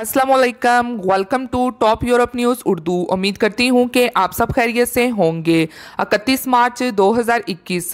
Aslam welcome to top Europe news Urdu उम्मीद करती हूँ कि आप सब खैरियत से होंगे 31 मार्च 2021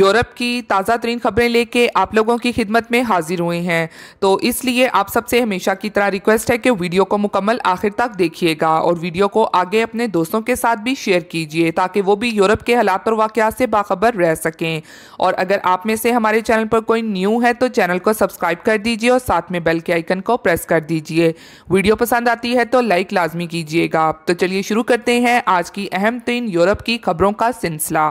यूरोप की ताज़ा तरीन खबरें लेके आप लोगों की खिदमत में हाजिर हुए हैं तो इसलिए आप सबसे हमेशा की तरह रिक्वेस्ट है कि वीडियो को मुकम्मल आखिर तक देखिएगा और वीडियो को आगे अपने दोस्तों के साथ भी शेयर कीजिए ताकि वो भी यूरोप के हालात और वाक़ात से बाखबर रह सकें और अगर आप में से हमारे चैनल पर कोई न्यू है तो चैनल को सब्सक्राइब कर दीजिए और साथ में बेल के आइकन को प्रेस कर दीजिए वीडियो पसंद आती है तो लाइक लाजमी कीजिएगा तो चलिए शुरू करते हैं आज की अहम तीन यूरोप की खबरों का सिलसिला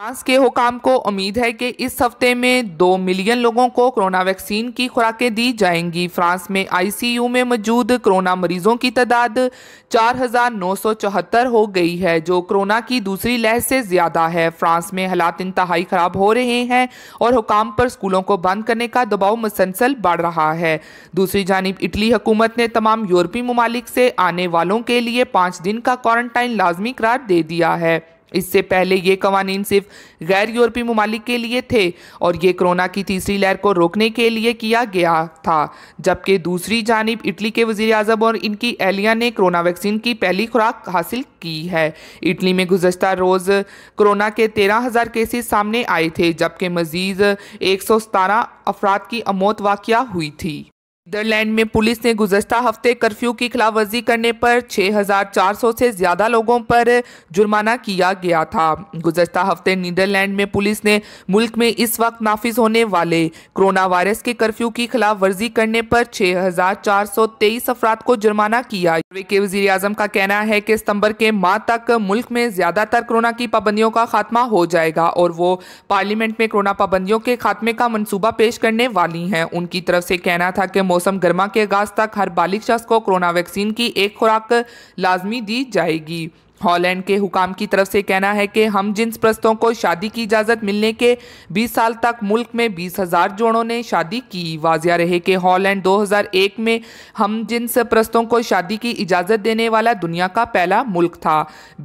फ्रांस के हुकाम को उम्मीद है कि इस हफ्ते में दो मिलियन लोगों को कोरोना वैक्सीन की खुराकें दी जाएंगी फ्रांस में आईसीयू में मौजूद कोरोना मरीजों की तादाद 4,974 हो गई है जो कोरोना की दूसरी लहर से ज़्यादा है फ्रांस में हालात इंतहाई ख़राब हो रहे हैं और हुकाम पर स्कूलों को बंद करने का दबाव मुसलसल बढ़ रहा है दूसरी जानब इटली हुकूमत ने तमाम यूरोपीय ममालिक से आने वालों के लिए पाँच दिन का क्वारंटाइन लाजमी करार दे दिया है इससे पहले ये कवानीन सिर्फ गैर यूरोपीय ममालिक के लिए थे और ये कोरोना की तीसरी लहर को रोकने के लिए किया गया था जबकि दूसरी जानब इटली के वजी अजम और इनकी एहलिया ने कोरोना वैक्सीन की पहली खुराक हासिल की है इटली में गुजशत रोज़ कोरोना के तेरह हज़ार केसेस सामने आए थे जबकि मजीद एक सौ सतारह अफराद की अमौत वाक़ हुई थी नीदरलैंड में पुलिस ने गुजश्ता हफ्ते कर्फ्यू की खिलाफवर्जी करने पर 6,400 से ज़्यादा लोगों पर जुर्माना किया गया था गुजश्ता हफ्ते नीदरलैंड में पुलिस ने मुल्क में इस वक्त नाफिज होने वाले कोरोना वायरस के कर्फ्यू की खिलाफवर्जी करने पर 6,423 अफराद को जुर्माना किया के वजीर अजम का कहना है कि सितंबर के माह तक मुल्क में ज़्यादातर कोरोना की पाबंदियों का खात्मा हो जाएगा और वो पार्लियामेंट में कोरोना पाबंदियों के खात्मे का मनसूबा पेश करने वाली हैं उनकी तरफ से कहना था कि मौसम गर्मा के आगाज तक हर बालिग शख्स को कोरोना वैक्सीन की एक खुराक लाजमी दी जाएगी हॉलैंड के हुकाम की तरफ से कहना है कि हम जिन्स प्रस्तों को शादी की इजाज़त मिलने के 20 साल तक मुल्क में बीस हज़ार जोड़ों ने शादी की वाजिया रहे कि हॉलैंड 2001 में हम जिन्स प्रस्तों को शादी की इजाज़त देने वाला दुनिया का पहला मुल्क था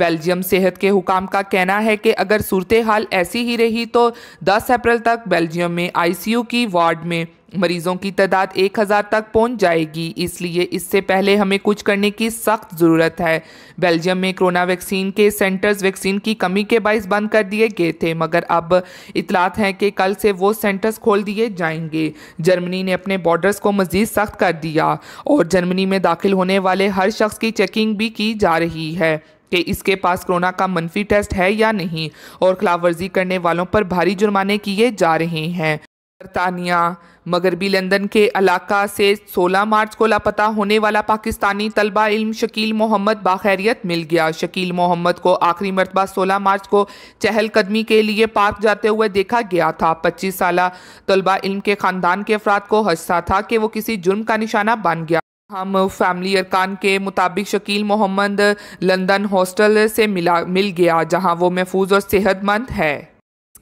बेल्जियम सेहत के हुकाम का कहना है कि अगर सूरत हाल ऐसी ही रही तो दस अप्रैल तक बेल्जियम में आई की वार्ड में मरीजों की तादाद 1000 तक पहुंच जाएगी इसलिए इससे पहले हमें कुछ करने की सख्त ज़रूरत है बेल्जियम में कोरोना वैक्सीन के सेंटर्स वैक्सीन की कमी के बायस बंद कर दिए गए थे मगर अब इतलात हैं कि कल से वो सेंटर्स खोल दिए जाएंगे जर्मनी ने अपने बॉर्डर्स को मज़ीद सख्त कर दिया और जर्मनी में दाखिल होने वाले हर शख्स की चेकिंग भी की जा रही है कि इसके पास कोरोना का मनफी टेस्ट है या नहीं और खिलाफ वर्जी करने वालों पर भारी जुर्माने किए जा रहे हैं बरतानिया मगरबी लंदन के इलाका से 16 मार्च को लापता होने वाला पाकिस्तानी तलबा इल्म शकील मोहम्मद बाखैरियत मिल गया शकील मोहम्मद को आखिरी मरतबा 16 मार्च को चहलकदमी के लिए पार्क जाते हुए देखा गया था 25 साल तलबा इल्म के ख़ानदान के अफराद को हदसा था कि वो किसी जुर्म का निशाना बन गया हम फैमिली अरकान के मुताबिक शकील मोहम्मद लंदन हॉस्टल से मिला मिल गया जहां वो महफूज और सेहतमंद है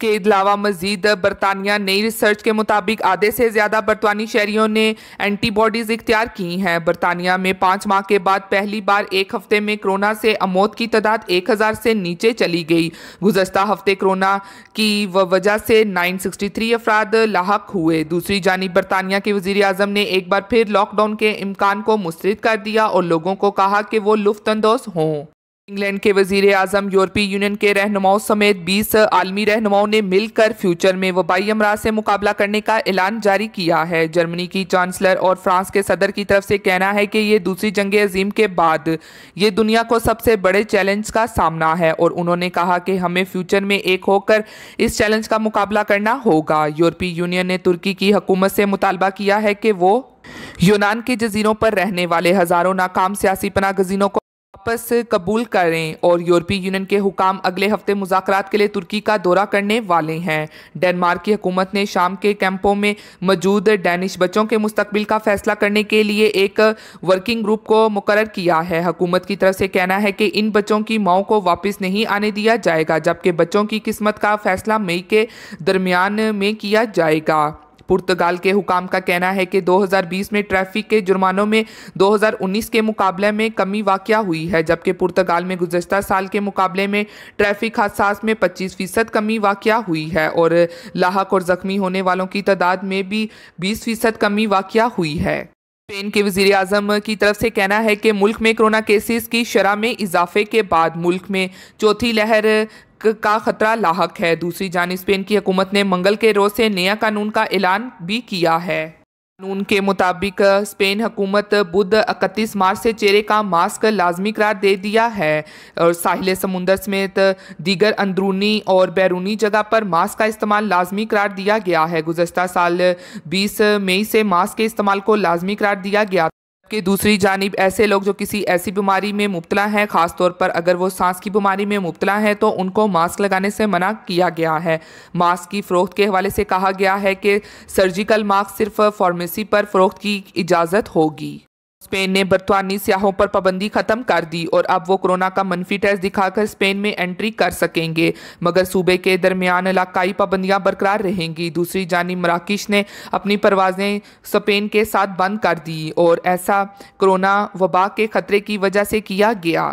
के अलावा मजीद बरतानिया नई रिसर्च के मुताबिक आधे से ज़्यादा बरतानी शहरीों ने एंटीबॉडीज़ इख्तियार की हैं बरतानिया में पाँच माह के बाद पहली बार एक हफ्ते में कोरोना से अमौत की तादाद एक हज़ार से नीचे चली गई गुजशत हफ्ते कोरोना की वजह से नाइन सिक्सटी थ्री अफराद लाक हुए दूसरी जानब बरतानिया के वजीर अजम ने एक बार फिर लॉकडाउन के इम्कान को मुस्रद कर दिया और लोगों को कहा कि वो लुफ्तानंदोज़ हों इंग्लैंड के वजीर अजम यूरोपीय यूनियन के रहनुमाओं समेत 20 आलमी रहनुमाओं ने मिलकर फ्यूचर में वबाई अमराज से मुकाबला करने का ऐलान जारी किया है जर्मनी की चांसलर और फ्रांस के सदर की तरफ से कहना है कि ये दूसरी जंग अजीम के बाद ये दुनिया को सबसे बड़े चैलेंज का सामना है और उन्होंने कहा कि हमें फ्यूचर में एक होकर इस चैलेंज का मुकाबला करना होगा यूरोपीय यूनियन ने तुर्की की हकूमत से मुतालबा किया है कि वो यूनान के जजीरों पर रहने वाले हज़ारों नाकाम सियासी गजीनों को वापस कबूल करें और यूरोपीय यूनियन के हुकाम अगले हफ्ते मुजात के लिए तुर्की का दौरा करने वाले हैं डेनमार्क की हुकूमत ने शाम के कैंपों में मौजूद डैनिश बच्चों के मुस्तबिल का फैसला करने के लिए एक वर्किंग ग्रुप को मुकर किया है हुकूमत की तरफ से कहना है कि इन बच्चों की माओ को वापस नहीं आने दिया जाएगा जबकि बच्चों की किस्मत का फैसला मई के दरमियान में किया जाएगा पुर्तगाल के हुकाम का कहना है कि 2020 में ट्रैफिक के जुर्मानों में 2019 के मुकाबले में कमी वाक़ हुई है जबकि पुर्तगाल में गुजशत साल के मुकाबले में ट्रैफिक हादसा में पच्चीस फ़ीसद कमी वाक़ हुई है और लाहक और ज़ख्मी होने वालों की तादाद में भी बीस फ़ीसद कमी वाक़ हुई है स्पेन के वजीर अजम की तरफ से कहना है कि मुल्क में कोरोना केसेस की शरह में इजाफे के बाद मुल्क में चौथी लहर का खतरा लाक है दूसरी जान स्पेन की हुकूमत ने मंगल के रोज से नया कानून का ऐलान भी किया है कानून के मुताबिक स्पेन हुकूमत बुध 31 मार्च से चेहरे का मास्क लाजमी करार दे दिया है और साहिल समुंदर समेत दीगर अंदरूनी और बैरूनी जगह पर मास्क का इस्तेमाल लाजमी करार दिया गया है गुजशत साल 20 मई से मास्क के इस्तेमाल को लाजमी करार दिया गया कि दूसरी जानब ऐसे लोग जो किसी ऐसी बीमारी में मुबतला हैं खासतौर पर अगर वो सांस की बीमारी में मुबतला हैं तो उनको मास्क लगाने से मना किया गया है मास्क की फ़रोख्त के हवाले से कहा गया है कि सर्जिकल मास्क सिर्फ फार्मेसी पर फ़रोख्त की इजाज़त होगी स्पेन ने बर्तवानी सियाहों पर पाबंदी खत्म कर दी और अब वो कोरोना का मनफी टेस्ट दिखाकर स्पेन में एंट्री कर सकेंगे मगर सूबे के दरमियान इलाकई पाबंदियां बरकरार रहेंगी दूसरी जानी मराकश ने अपनी परवाजें स्पेन के साथ बंद कर दी और ऐसा कोरोना वबा के खतरे की वजह से किया गया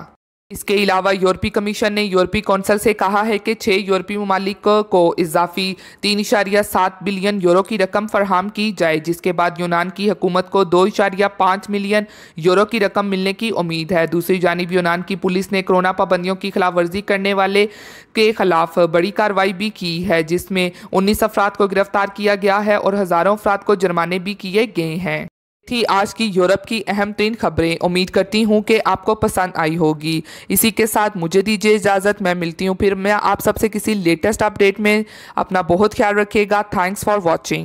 इसके अलावा यूरोपीय कमीशन ने यूरोपीय कौंसिल से कहा है कि छः यूरोपीय ममालिक को इजाफी तीन इशारिया सात बिलियन यूरो की रकम फरहम की जाए जिसके बाद यूनान की हकूमत को दो इशारिया पाँच मिलियन यूरो की रकम मिलने की उम्मीद है दूसरी जानब यूनान की पुलिस ने कोरोना पाबंदियों की खिलाफ वर्जी करने वाले के खिलाफ बड़ी कार्रवाई भी की है जिसमें उन्नीस अफराद को गिरफ्तार किया गया है और हज़ारों अफराद को जुर्माने भी किए गए हैं थी आज की यूरोप की अहम तीन खबरें उम्मीद करती हूँ कि आपको पसंद आई होगी इसी के साथ मुझे दीजिए इजाज़त मैं मिलती हूँ फिर मैं आप सबसे किसी लेटेस्ट अपडेट में अपना बहुत ख्याल रखिएगा थैंक्स फॉर वॉचिंग